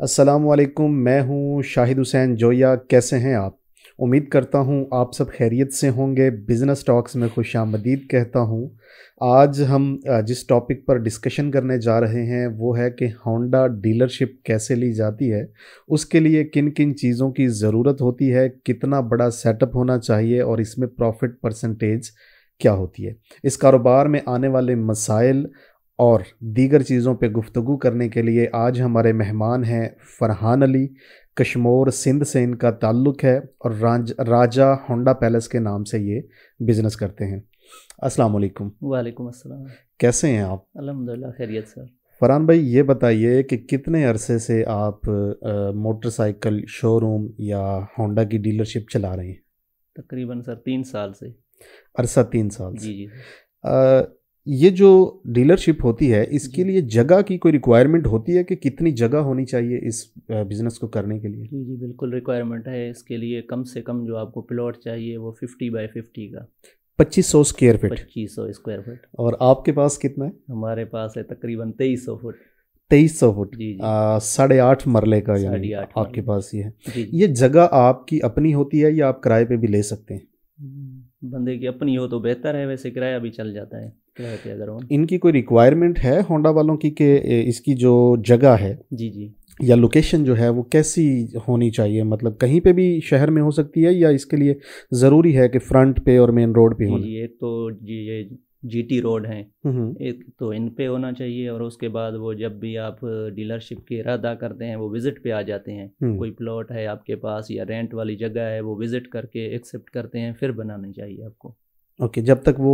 वालेकुम मैं हूं शाहिद हुसैन जोया कैसे हैं आप उम्मीद करता हूं आप सब खैरियत से होंगे बिज़नेस टॉक्स में खुश आमदीद कहता हूं आज हम जिस टॉपिक पर डिस्कशन करने जा रहे हैं वो है कि होंडा डीलरशिप कैसे ली जाती है उसके लिए किन किन चीज़ों की ज़रूरत होती है कितना बड़ा सेटअप होना चाहिए और इसमें प्रॉफिट परसेंटेज क्या होती है इस कारोबार में आने वाले मसाइल और दीगर चीज़ों पे गुफ्तु करने के लिए आज हमारे मेहमान हैं फरहान अली कश्मोर सिंध से इनका ताल्लुक़ है और राज, राजा होंडा पैलेस के नाम से ये बिज़नेस करते हैं अस्सलाम वालेकुम वालेकुम अस्सलाम कैसे हैं आप अल्हम्दुलिल्लाह खैरियत सर फरहान भाई ये बताइए कि कितने अरसे से आप मोटरसाइकिल शोरूम या होंडा की डीलरशिप चला रहे हैं तकरीबन सर तीन साल से अरसा तीन साल से जी जी आ, ये जो डीलरशिप होती है इसके लिए जगह की कोई रिक्वायरमेंट होती है कि कितनी जगह होनी चाहिए इस बिज़नेस को करने के लिए जी जी बिल्कुल रिक्वायरमेंट है इसके लिए कम से कम जो आपको प्लॉट चाहिए वो फिफ्टी बाई फिफ्टी का पच्चीस सौ स्क्वेयर फिट पच्चीस सौ स्क्वायर फिट और आपके पास कितना है हमारे पास है तकरीबन तेईस सौ फुट तेईस सौ फुट साढ़े आठ मरले का यानी आपके पास ये है ये जगह आपकी अपनी होती है या आप किराए पे भी ले सकते हैं बंदे की अपनी हो तो बेहतर है वैसे किराया भी चल जाता है इनकी कोई रिक्वायरमेंट है होंडा वालों की कि इसकी जो जगह है जी जी या लोकेशन जो है वो कैसी होनी चाहिए मतलब कहीं पे भी शहर में हो सकती है या इसके लिए ज़रूरी है कि फ्रंट पे और मेन रोड पे हो ये तो जी ये टी रोड हैं हम्म, हम्म। एक तो इन पे होना चाहिए और उसके बाद वो जब भी आप डीलरशिप के इरादा करते हैं वो विज़िट पे आ जाते हैं हम्म। कोई प्लॉट है आपके पास या रेंट वाली जगह है वो विज़िट करके एक्सेप्ट करते हैं फिर बनानी चाहिए आपको ओके जब तक वो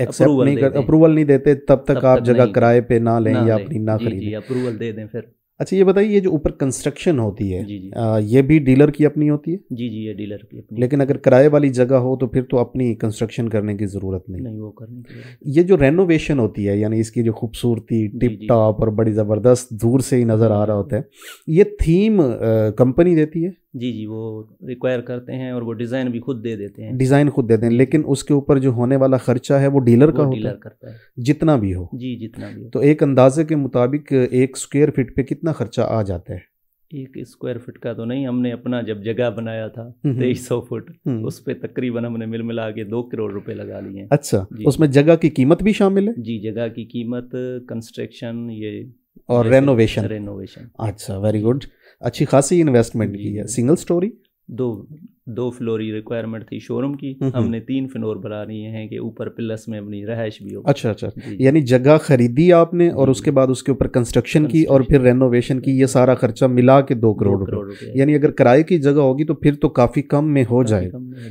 एक्सेप्ट नहीं कर अप्रूवल नहीं देते तब तक आप जगह किराए पे ना लें या अपनी ना खरीदें अप्रूवल दे दें फिर अच्छा ये बताइए ये जो ऊपर कंस्ट्रक्शन होती है जी जी। आ, ये भी डीलर की अपनी होती है जी जी ये डीलर की अपनी लेकिन अगर किराए वाली जगह हो तो फिर तो अपनी कंस्ट्रक्शन करने की ज़रूरत नहीं नहीं वो करनी ये जो रेनोवेशन होती है यानी इसकी जो खूबसूरती टिप टॉप और बड़ी ज़बरदस्त दूर से ही नज़र आ रहा होता है ये थीम कंपनी देती है जी जी वो रिक्वायर करते हैं और वो डिज़ाइन भी खुद दे देते हैं डिज़ाइन खुद देते हैं लेकिन उसके ऊपर जो होने वाला खर्चा है वो डीलर का होता डीलर करता है जितना भी हो जी जितना भी हो तो एक अंदाजे के मुताबिक एक स्क्वायर फिट पे कितना खर्चा आ जाता है एक स्क्वायर फिट का तो नहीं हमने अपना जब जगह बनाया था हम्म, हम्म। तेईस सौ फुट हम्म। उस पर तकरीबन हमने मिल मिला के दो करोड़ रुपए लगा लिए अच्छा उसमें जगह की कीमत भी शामिल है जी जगह की कीमत कंस्ट्रक्शन ये और रेनोवेशन रेनोवेशन अच्छा वेरी गुड अच्छी खासी इन्वेस्टमेंट की है सिंगल स्टोरी दो दो फ्लोरी रिक्वायरमेंट थी शोरूम की हम्म, हम्म। हमने तीन फ्लोर बना लिए हैं कि ऊपर प्लस में अपनी रहायश भी हो अच्छा अच्छा यानी जगह खरीदी आपने और उसके बाद उसके ऊपर कंस्ट्रक्शन की और फिर रेनोवेशन की ये सारा खर्चा मिला के दो करोड़ रुपए यानी अगर किराए की जगह होगी तो फिर तो काफ़ी कम में हो जाए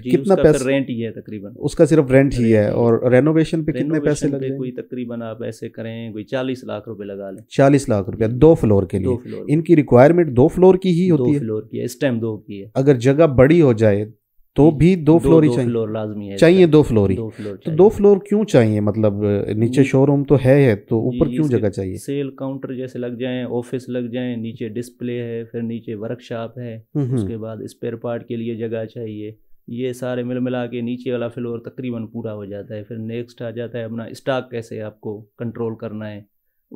कितना पैसा रेंट ही है तकरीबन उसका सिर्फ रेंट ही है और रेनोवेशन पे कितने पैसे लगे कोई तकरीबन आप ऐसे करें कोई चालीस लाख रुपए लगा लें चालीस लाख रुपया दो फ्लोर के लिए इनकी रिक्वायरमेंट दो फ्लोर की ही होती है फ्लोर की है इस टाइम दो की है अगर जगह बड़ी हो जाए जाए तो भी दो, दो फ्लोर ही चाहिए फ्लोर लाजमी है चाहिए दो फ्लोर ही दो फ्लोर तो दो फ्लोर क्यों चाहिए मतलब नीचे शोरूम तो है है तो ऊपर क्यों जगह चाहिए सेल काउंटर जैसे लग जाए ऑफिस लग जाए नीचे डिस्प्ले है फिर नीचे वर्कशॉप है हम्म, हम्म। उसके बाद स्पेयर पार्ट के लिए जगह चाहिए ये सारे मिल मिला के नीचे वाला फ्लोर तकरीबन पूरा हो जाता है फिर नेक्स्ट आ जाता है अपना स्टॉक कैसे आपको कंट्रोल करना है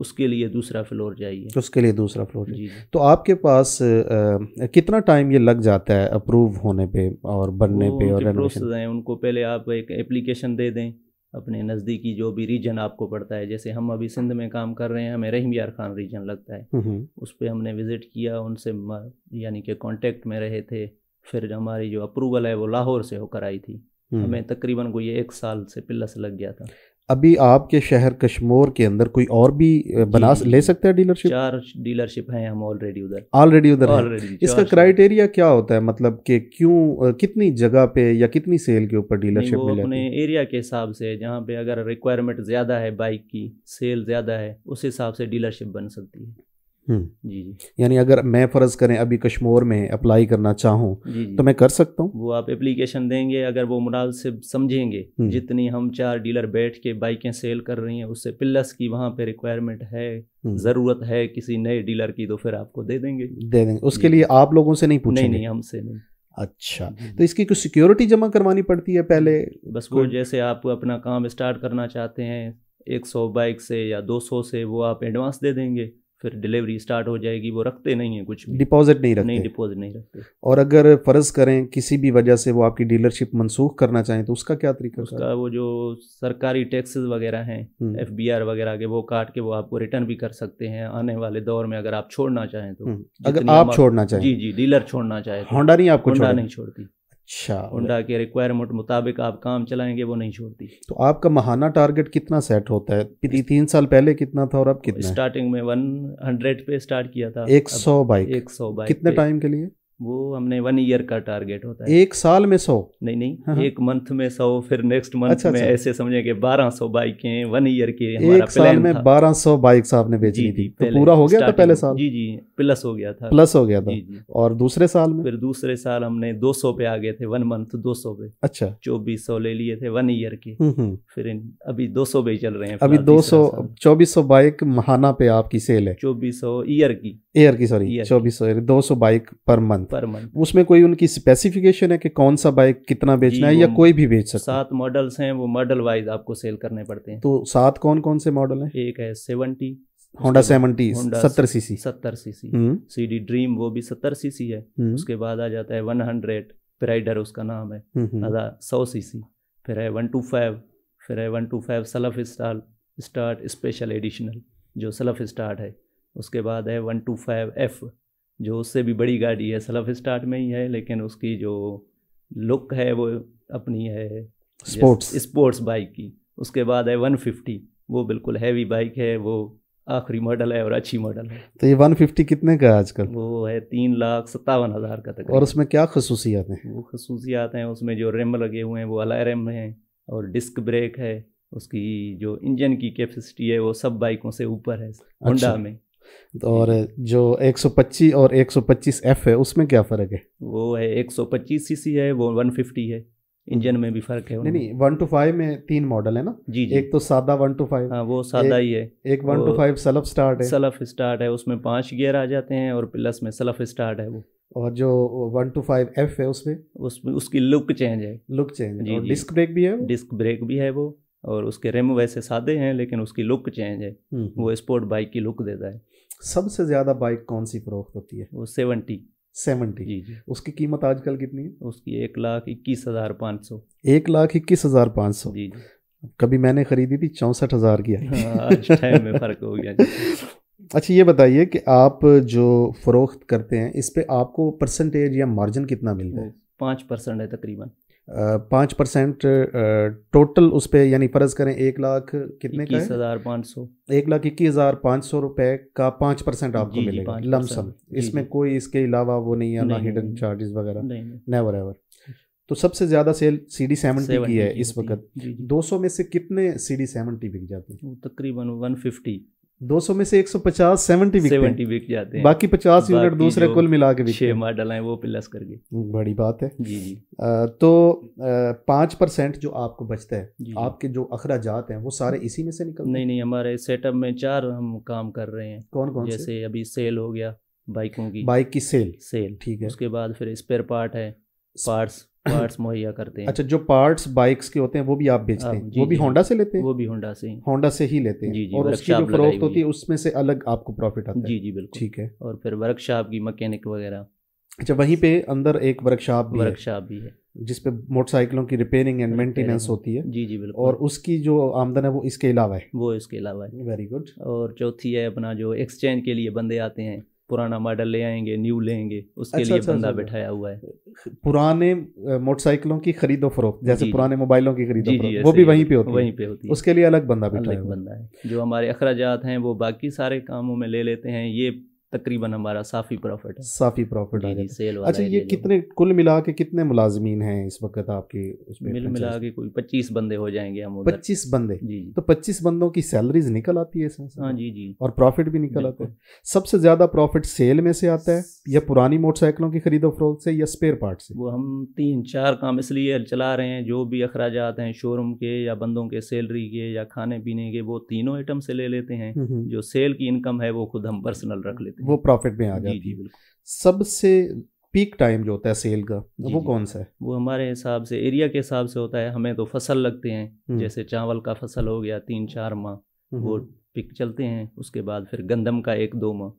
उसके लिए दूसरा फ्लोर चाहिए उसके लिए दूसरा फ्लोर जी तो आपके पास आ, कितना टाइम ये लग जाता है अप्रूव होने पे और बनने पे और प्रोसेस हैं उनको पहले आप एक एप्लीकेशन दे दें अपने नज़दीकी जो भी रीजन आपको पड़ता है जैसे हम अभी सिंध में काम कर रहे हैं हमें रहीम यार खान रीजन लगता है हम्म, हम्म। उस पर हमने विज़िट किया उनसे यानी कि कांटेक्ट में रहे थे फिर हमारी जो अप्रूवल है वो लाहौर से होकर आई थी हम्म। हमें तकरीबन कोई एक साल से प्लस लग गया था अभी आपके शहर कश्मोर के अंदर कोई और भी बना ले सकते हैं डीलरशिप चार डीलरशिप हैं हम ऑलरेडी उधर ऑलरेडी उधर इसका क्राइटेरिया क्या होता है मतलब कि क्यों कितनी जगह पे या कितनी सेल के ऊपर डीलरशिप मिले अपने एरिया के हिसाब से जहाँ पे अगर रिक्वायरमेंट ज़्यादा है बाइक की सेल ज़्यादा है उस हिसाब से डीलरशिप बन सकती है हम्म। जी जी यानी अगर मैं फ़र्ज़ करें अभी कश्मोर में अप्लाई करना चाहूँ तो मैं कर सकता हूँ वो आप एप्लीकेशन देंगे अगर वो मुनासिब समझेंगे हम्म। जितनी हम चार डीलर बैठ के बाइकें सेल कर रही हैं उससे प्लस की वहाँ पे रिक्वायरमेंट है हम्म। ज़रूरत है किसी नए डीलर की तो फिर आपको दे देंगे दे देंगे उसके लिए आप लोगों से नहीं पूछेंगे नहीं नहीं हमसे नहीं अच्छा तो इसकी कुछ सिक्योरिटी जमा करवानी पड़ती है पहले बस वो जैसे आप अपना काम स्टार्ट करना चाहते हैं एक सौ बाइक से या दो सौ से वो आप एडवांस दे देंगे फिर डिलीवरी स्टार्ट हो जाएगी वो रखते नहीं है कुछ डिपॉजिट नहीं रखते नहीं डिपॉजिट नहीं रखते और अगर फ़र्ज़ करें किसी भी वजह से वो आपकी डीलरशिप मनसूख करना चाहें तो उसका क्या तरीका उसका वो जो सरकारी टैक्सेस वगैरह हैं एफ हम्म। वगैरह के वो काट के वो आपको रिटर्न भी कर सकते हैं आने वाले दौर में अगर आप छोड़ना चाहें तो हम्म। अगर आप छोड़ना चाहें जी जी डीलर छोड़ना चाहें होंडा तो। नहीं आपको नहीं छोड़ती अच्छा होंडा के रिक्वायरमेंट मुताबिक आप काम चलाएंगे वो नहीं छोड़ती तो आपका महाना टारगेट कितना सेट होता है पिछले तीन साल पहले कितना था और अब कितना स्टार्टिंग में वन हंड्रेड पे स्टार्ट किया था एक सौ बाइक एक सौ बाइक कितने टाइम के लिए वो हमने वन ईयर का टारगेट होता है एक साल में सौ नहीं नहीं हाँ।, हाँ। एक मंथ में सौ फिर नेक्स्ट मंथ अच्छा, में अच्छा। ऐसे समझे कि बारह सौ बाइकें वन ईयर की हमारा एक साल में बारह सौ बाइक साहब ने बेची थी तो पूरा हो गया था पहले साल जी जी प्लस हो गया था प्लस हो गया था और दूसरे साल में फिर दूसरे साल हमने दो सौ पे आ गए थे वन मंथ दो सौ पे अच्छा चौबीस सौ ले लिए थे वन ईयर के फिर अभी दो सौ पे चल रहे हैं अभी दो सौ चौबीस सौ बाइक महाना पे आपकी सेल है चौबीस सौ ईयर की ईयर की सॉरी चौबीस सौ दो सौ bike per month per month उसमें कोई उनकी स्पेसिफिकेशन है कि कौन सा बाइक कितना बेचना है या कोई भी बेच सकता सात मॉडल्स हैं वो मॉडल वाइज आपको सेल करने पड़ते हैं तो सात कौन कौन से मॉडल हैं एक है सेवनटी होंडा सेवनटी सत्तर सी सी सत्तर सी सी सी डी ड्रीम वो भी सत्तर सी सी है हम्म। उसके बाद आ जाता है वन हंड्रेड प्राइडर उसका नाम है हम्म, हम्म। सौ सी सी फिर है वन टू फाइव फिर है वन टू फाइव सलफ स्टाल स्टार्ट स्पेशल एडिशनल जो सलफ स्टार्ट है उसके बाद है वन टू फाइव एफ जो उससे भी बड़ी गाड़ी है सेल्फ स्टार्ट में ही है लेकिन उसकी जो लुक है वो अपनी है स्पोर्ट्स स्पोर्ट्स बाइक की उसके बाद है 150 वो बिल्कुल हैवी बाइक है वो आखिरी मॉडल है और अच्छी मॉडल है तो ये 150 कितने का है आजकल वो है तीन लाख सत्तावन हज़ार का तक और उसमें क्या खसूसियात हैं वो खसूसियात हैं उसमें जो रेम लगे हुए हैं वो अला रेम हैं और डिस्क ब्रेक है उसकी जो इंजन की कैपेसिटी है वो सब बाइकों से ऊपर है होंडा अच्छा। में तो और जो 125 और 125 एफ है उसमें क्या फ़र्क है वो है 125 सीसी है वो 150 है इंजन में भी फर्क है नहीं नहीं वन टू फाइव में तीन मॉडल है ना जी, जी एक तो सादा वन टू फाइव हाँ वो सादा ही है एक one two five self start है सलफ स्टार्ट है उसमें पांच गियर आ जाते हैं और प्लस में सलफ स्टार्ट है वो और जो वन टू फाइव एफ है उसमें उसमें उसकी लुक चेंज है लुक चेंज जी, जी डिस्क ब्रेक भी है डिस्क ब्रेक भी है वो और उसके रिम वैसे सादे हैं लेकिन उसकी लुक चेंज है हम्म, हम्म। वो स्पोर्ट बाइक की लुक देता है सबसे ज़्यादा बाइक कौन सी फरोख्त होती है वो सेवेंटी सेवेंटी उसकी कीमत आजकल कितनी है उसकी एक लाख इक्कीस हज़ार पाँच सौ एक लाख इक्कीस हज़ार पाँच सौ कभी मैंने खरीदी थी चौंसठ हज़ार की आई हाँ, टाइम में फ़र्क हो गया अच्छा ये बताइए कि आप जो फ़रोख्त करते हैं इस पर आपको परसेंटेज या मार्जिन कितना मिलता है पाँच परसेंट है तकरीबन पाँच परसेंट टोटल उस पर यानी फ़र्ज़ करें एक लाख कितने का हज़ार पाँच सौ एक लाख इक्कीस हज़ार पाँच सौ रुपये का पाँच परसेंट आपको मिलेगा लमसम इसमें कोई इसके अलावा वो नहीं है ना हिडन चार्जेस वगैरह नेवर एवर तो सबसे ज़्यादा सेल सी डी सेवनटी की है इस वक्त दो सौ में से कितने सी डी सेवनटी बिक जाते हैं तकरीबन वन फिफ्टी 200 में से 150 70 बिकते 70 बिक जाते हैं बाकी 50 यूनिट दूसरे कुल मिला के बिकते हैं वो प्लस करके बड़ी बात है जी जी आ, तो पाँच परसेंट जो आपको बचता है आपके जो अखराजात हैं वो सारे इसी में से निकलते नहीं नहीं हमारे सेटअप में चार हम काम कर रहे हैं कौन कौन जैसे से? अभी सेल हो गया बाइकों की बाइक की सेल सेल ठीक है उसके बाद फिर स्पेयर पार्ट है पार्ट्स पार्ट्स मुहैया करते हैं अच्छा जो पार्ट्स बाइक्स के होते हैं वो भी आप बेचते हैं वो भी होंडा से लेते हैं वो भी होंडा से होंडा से ही लेते हैं जी, जी, और उसकी जो होती है उसमें से अलग आपको प्रॉफिट आता है जी जी बिल्कुल ठीक है और फिर वर्कशॉप की मकैनिक वगैरह अच्छा वहीं पे अंदर एक वर्कशॉप भी वर्कशॉप भी है जिस पे मोटरसाइकिलों की रिपेयरिंग एंड मेंटेनेंस होती है जी जी बिल्कुल और उसकी जो आमदन है वो इसके अलावा है वो इसके अलावा है वेरी गुड और चौथी है अपना जो एक्सचेंज के लिए बंदे आते हैं पुराना मॉडल ले आएंगे न्यू लेंगे उसके अच्छा, लिए अच्छा, बंदा अच्छा, बैठाया हुआ है पुराने मोटरसाइकिलों की खरीदो फरोख्त जैसे पुराने मोबाइलों की खरीदो जी, जी, वो भी वहीं पे होती वहीं पे होती है उसके लिए अलग बंदा बैठा अलग बंदा है जो हमारे अखराज हैं वो बाकी सारे कामों में ले लेते हैं ये तकरीबन हमारा साफ़ी प्रॉफिट है साफ़ी प्रॉफिट है सेल वाला अच्छा ये कितने कुल मिला के कितने मुलाजमीन हैं इस वक्त आपके उसमें मिल मिला के कोई पच्चीस बंदे हो जाएंगे हम पच्चीस बंदे जी तो पच्चीस बंदों की सैलरीज निकल आती है इसमें हाँ जी जी और प्रॉफिट भी निकल आता है सबसे ज़्यादा प्रॉफिट सेल में से आता है या पुरानी मोटरसाइकिलों की खरीदो फरोख से या स्पेयर पार्ट से वो हम तीन चार काम इसलिए चला रहे हैं जो भी अखराज हैं शोरूम के या बंदों के सैलरी के या खाने पीने के वो तीनों आइटम से ले लेते हैं हम्म, हम्म। जो सेल की इनकम है वो खुद हम पर्सनल रख लेते हैं हैं वो प्रॉफिट में आ जाती है सबसे पीक टाइम जो होता है सेल का जी, वो जी, कौन सा है वो हमारे हिसाब से एरिया के हिसाब से होता है हमें तो फसल लगते हैं हम्म। जैसे चावल का फसल हो गया तीन चार माह वो पिक हम्म। चलते हैं उसके बाद फिर गंदम का एक दो माह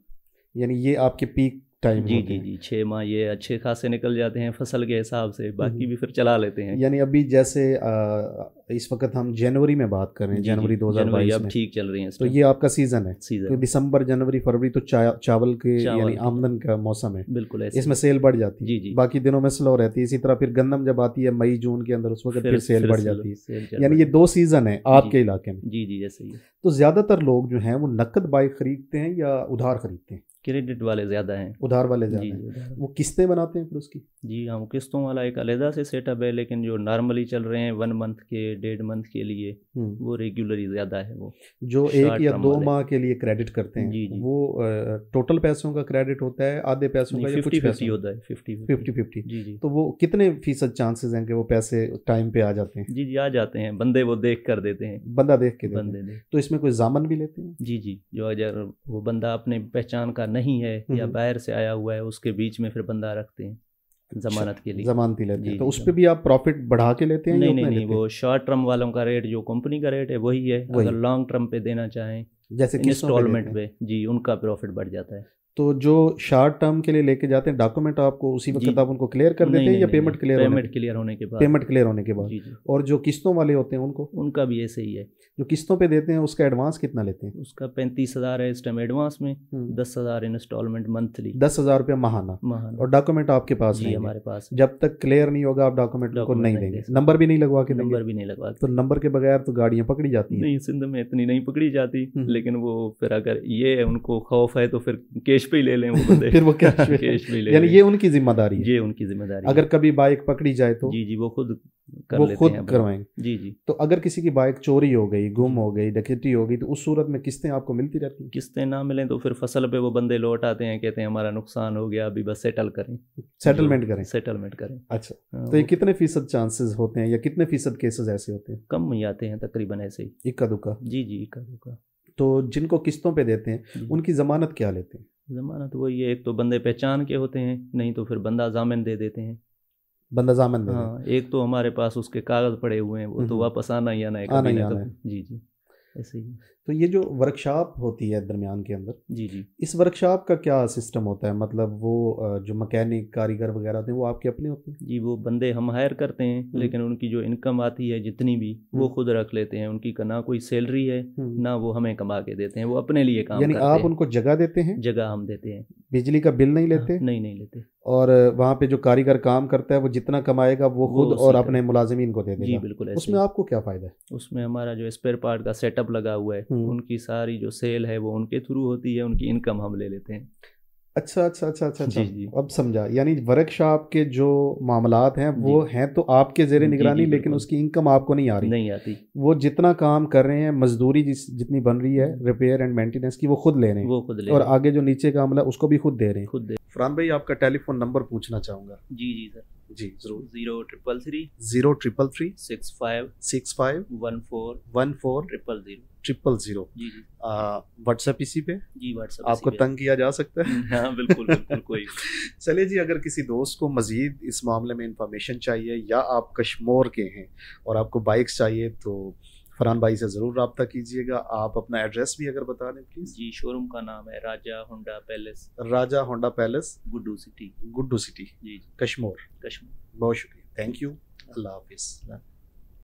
यानी ये आपके पीक टाइम जी जी जी छः माह ये अच्छे खासे निकल जाते हैं फसल के हिसाब से हम्म, बाकी हम्म। भी फिर चला लेते हैं यानी अभी जैसे आ, इस वक्त हम जनवरी में बात कर रहे हैं जनवरी दो हज़ार अब ठीक चल रही है तो ये आपका सीज़न है सीजन तो दिसंबर जनवरी फरवरी तो चा, चावल के यानी आमदन का मौसम है बिल्कुल इसमें सेल बढ़ जाती है जी जी बाकी दिनों में स्लो रहती है इसी तरह फिर गंदम जब आती है मई जून के अंदर उस वक्त फिर सेल बढ़ जाती है यानी ये दो सीज़न है आपके इलाके में जी जी जैसे तो ज़्यादातर लोग जो हैं वो नकद बाइक खरीदते हैं या उधार खरीदते हैं क्रेडिट वाले ज़्यादा हैं उधार वाले ज़्यादा हैं वो किस्तें बनाते हैं फिर उसकी जी हाँ किस्तों वाला एक अलहदा से सेटअप है लेकिन जो नॉर्मली चल रहे हैं वन मंथ के डेढ़ मंथ के लिए हम्म। वो रेगुलरली ज़्यादा है वो जो एक या दो माह के लिए क्रेडिट करते हैं जी, जी वो टोटल पैसों का क्रेडिट होता है आधे पैसों का फिफ्टी फिफ्टी होता है फिफ्टी फिफ्टी फिफ्टी जी जी तो वो कितने फीसद चांसेस हैं कि वो पैसे टाइम पे आ जाते हैं जी जी आ जाते हैं बंदे वो देख कर देते हैं बंदा देख के बंदे तो इसमें कोई जामन भी लेते हैं जी जी जो अगर वो बंदा अपने पहचान का नहीं है या बाहर से आया हुआ है उसके बीच में फिर बंदा रखते हैं जमानत के लिए जमानती लेते हैं तो उस पर भी आप प्रॉफिट बढ़ा के लेते हैं नहीं नहीं, नहीं वो शॉर्ट टर्म वालों का रेट जो कंपनी का रेट है वही है अगर लॉन्ग टर्म पे देना चाहें जैसे इंस्टॉलमेंट पे जी उनका प्रॉफिट बढ़ जाता है तो जो शार्ट टर्म के लिए लेके जाते हैं डॉक्यूमेंट आपको उसी वक्त आप उनको क्लियर कर देते हैं या पेमेंट क्लियर पेमेंट क्लियर होने के बाद पेमेंट क्लियर होने के बाद और जो किस्तों वाले होते हैं उनको उनका भी ऐसे ही है जो किस्तों पे देते हैं उसका एडवांस कितना लेते हैं उसका पैंतीस हज़ार है इस टाइम एडवांस में हम्म। दस हज़ार इंस्टॉलमेंट मंथली दस हज़ार रुपया महाना और डॉक्यूमेंट आपके पास ही हमारे पास जब तक क्लियर नहीं होगा आप डॉक्यूमेंट को नहीं देंगे नंबर भी नहीं लगवा के नंबर भी नहीं लगवा तो नंबर के बगैर तो गाड़ियाँ पकड़ी जाती नहीं सिंध में इतनी नहीं पकड़ी जाती हम्म। लेकिन वो फिर अगर ये उनको खौफ है तो फिर केश कैश ले लें वो बंदे फिर वो कैश पे कैश भी ले यानी ये उनकी जिम्मेदारी ये उनकी जिम्मेदारी अगर कभी बाइक पकड़ी जाए तो जी जी वो खुद कर वो लेते खुद हैं करवाएंगे जी जी तो अगर किसी की बाइक चोरी हो गई गुम हो गई डकैती हो गई तो उस सूरत में किस्तें आपको मिलती रहती हैं किस्तें ना मिलें तो फिर फसल पे वो बंदे लौट आते हैं कहते हैं हमारा नुकसान हो गया अभी बस सेटल करें सेटलमेंट करें सेटलमेंट करें अच्छा हाँ, तो ये कितने फीसद चांसेस होते हैं या कितने फीसद केसेस ऐसे होते हैं कम ही आते हैं तकरीबन ऐसे ही इक्का दुक्का जी जी इक्का दुक्का तो जिनको किस्तों पे देते हैं उनकी ज़मानत क्या लेते हैं ज़माना तो वही है एक तो बंदे पहचान के होते हैं नहीं तो फिर बंदा जामिन दे देते हैं बंदा जामिन दे हाँ एक तो हमारे पास उसके कागज़ पड़े हुए हैं वो तो हम्म। वापस आना ही आना है कभी ना कभी जी जी ऐसे ही तो ये जो वर्कशॉप होती है दरमियान के अंदर जी जी इस वर्कशॉप का क्या सिस्टम होता है मतलब वो जो मकैनिक कारीगर वगैरह होते हैं वो आपके अपने होते हैं जी वो बंदे हम हायर करते हैं हम्म। लेकिन उनकी जो इनकम आती है जितनी भी वो हम्म। खुद रख लेते हैं उनकी ना कोई सैलरी है हम्म। ना वो हमें कमा के देते हैं वो अपने लिए काम यानी आप उनको जगह देते हैं जगह हम देते हैं बिजली का बिल नहीं हाँ, लेते नहीं नहीं लेते और वहाँ पे जो कारीगर काम करता है वो जितना कमाएगा वो खुद और अपने मुलाजमीन को दे देगा जी बिल्कुल उसमें आपको क्या फ़ायदा है उसमें हमारा जो स्पेयर पार्ट का सेटअप लगा हुआ है उनकी सारी जो सेल है वो उनके थ्रू होती है उनकी इनकम हम ले लेते हैं अच्छा अच्छा अच्छा अच्छा, अच्छा। जी जी अब समझा यानी वर्कशॉप के जो मामला हैं वो हैं तो आपके जेर निगरानी लेकिन उसकी इनकम आपको नहीं आ रही नहीं आती वो जितना काम कर रहे हैं मजदूरी जिस जितनी बन रही है रिपेयर एंड मेंटेनेंस की वो खुद ले रहे हैं वो खुद ले और आगे जो नीचे का मामला उसको भी खुद दे रहे हैं खुद दे फरहान भाई आपका टेलीफोन नंबर पूछना चाहूँगा जी जी सर जी जरूर zero triple three zero triple three six five six five one four one four triple zero triple zero WhatsApp इसी पे जी व्हाट्सएप आपको तंग किया जा सकता है हाँ, बिल्कुल बिल्कुल कोई चलिए जी अगर किसी दोस्त को मज़ीद इस मामले में इंफॉर्मेशन चाहिए या आप कश्मोर के हैं और आपको बाइक्स चाहिए तो फरहान भाई से ज़रूर रबता कीजिएगा आप अपना एड्रेस भी अगर बता दें प्लीज़ जी शोरूम का नाम है Raja Honda palace Raja Honda palace Guddu city Guddu city जी कश्मोर कश्मोर बहुत शुक्रिया थैंक यू हाँ। अल्लाह हाफिज़